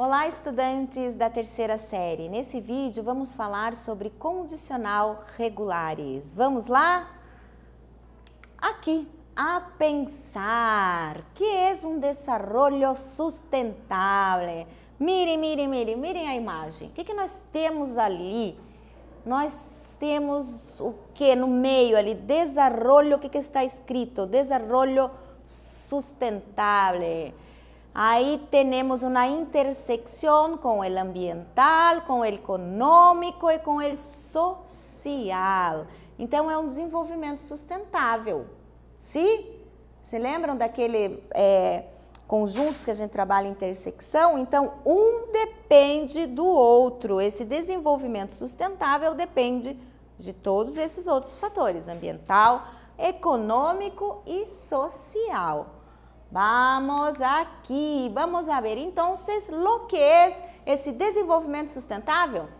Olá, estudantes da terceira série. Nesse vídeo vamos falar sobre condicional regulares. Vamos lá? Aqui, a pensar que é um desarrollo sustentável. Mirem, mirem, mirem, mirem a imagem. O que, que nós temos ali? Nós temos o que no meio ali? Desarrollo, o que, que está escrito? Desarrollo sustentável Aí temos uma intersecção com o ambiental, com o econômico e com o social. Então, é um desenvolvimento sustentável. Sim? Se lembram daquele é, conjuntos que a gente trabalha em intersecção? Então, um depende do outro. Esse desenvolvimento sustentável depende de todos esses outros fatores: ambiental, econômico e social. Vamos aqui, vamos a ver então o que é esse desenvolvimento sustentável?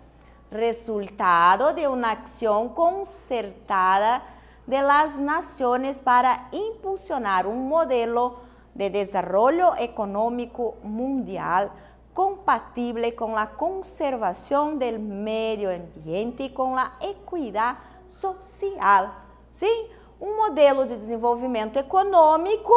Resultado de uma ação concertada de las naciones para impulsionar um modelo de desenvolvimento econômico mundial compatível com a conservação do meio ambiente e com a equidade social. Sim, um modelo de desenvolvimento econômico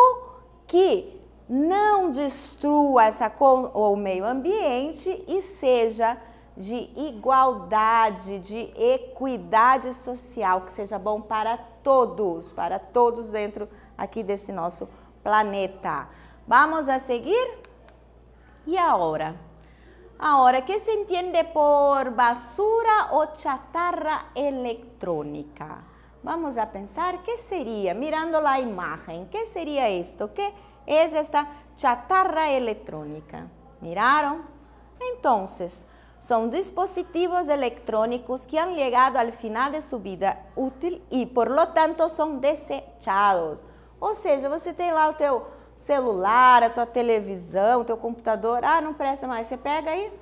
que não destrua essa, o meio ambiente e seja de igualdade, de equidade social, que seja bom para todos, para todos dentro aqui desse nosso planeta. Vamos a seguir? E a hora? A hora que se entende por basura ou chatarra eletrônica? Vamos a pensar que seria, mirando la que seria isto? esto, Que es esta chatarra eletrônica? Miraram? Então, são dispositivos eletrônicos que han llegado al final de sua vida útil e, por lo tanto são desechados. Ou seja, você tem lá o teu celular, a tua televisão, o teu computador, ah, não presta mais, você pega aí,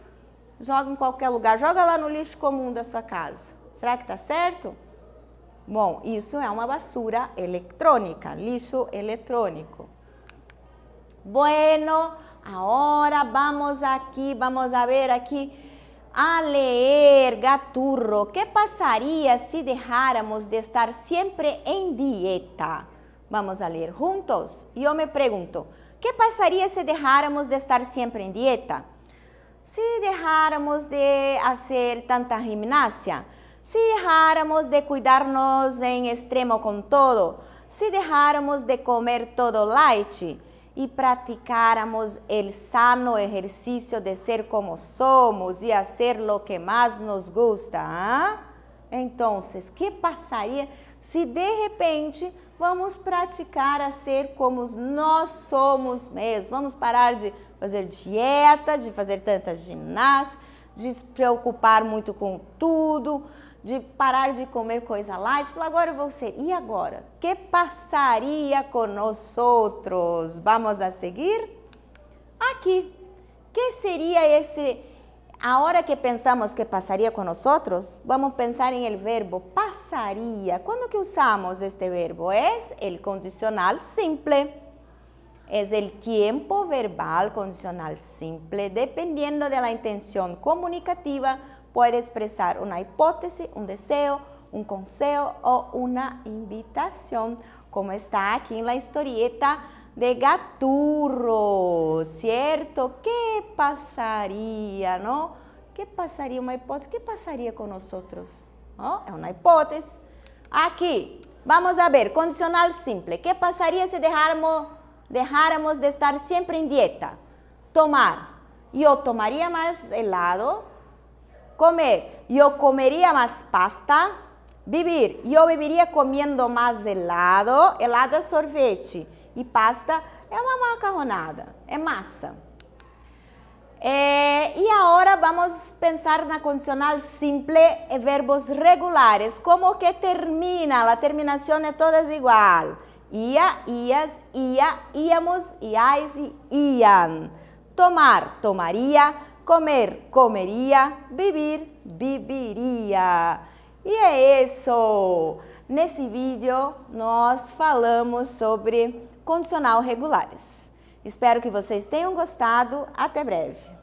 joga em qualquer lugar, joga lá no lixo comum da sua casa. Será que está certo? Bom, isso é uma basura electrónica, lixo electrónico. Bueno, ahora vamos aquí, vamos a ver aquí, A leer, gaturro. ¿Qué pasaría si dejáramos de estar siempre en dieta? Vamos a leer juntos? Yo me pregunto, ¿qué pasaría si dejáramos de estar siempre en dieta? Si dejáramos de hacer tanta gimnasia? Se dejáramos de cuidar-nos em extremo com todo, se dejáramos de comer todo light e practicáramos o sano exercício de ser como somos e fazer lo que mais nos gusta, ¿ah? Então, o que passaria se de repente vamos praticar a ser como nós somos mesmo? Vamos parar de fazer dieta, de fazer tanta ginástica, de se preocupar muito com tudo, de parar de comer coisa light, falou, agora eu vou ser. E agora? Que passaria conosco? Vamos a seguir? Aqui. Que seria esse a hora que pensamos que passaria com nós outros, vamos pensar em el verbo passaria. Quando que usamos este verbo? É el condicional simple. É o tempo verbal condicional simple, dependendo de intenção comunicativa puede expresar una hipótesis, un deseo, un consejo o una invitación, como está aquí en la historieta de Gaturro, ¿cierto? ¿Qué pasaría, no? ¿Qué pasaría una hipótesis? ¿Qué pasaría con nosotros? ¿No? Es una hipótesis. Aquí, vamos a ver, condicional simple. ¿Qué pasaría si dejáramos, dejáramos de estar siempre en dieta? Tomar. Yo tomaría más helado, Comer. Yo comería más pasta. Beber. Yo beberia comendo mais helado. Helado é sorvete. E pasta é uma macarronada, é massa. e eh, agora vamos pensar na condicional simple e eh, verbos regulares. Como que termina? A terminação é todas igual. Ia, ias, ia, íamos, iais e iam. Tomar, tomaria Comer, comeria. Vivir, viviria. E é isso! Nesse vídeo, nós falamos sobre condicional regulares. Espero que vocês tenham gostado. Até breve!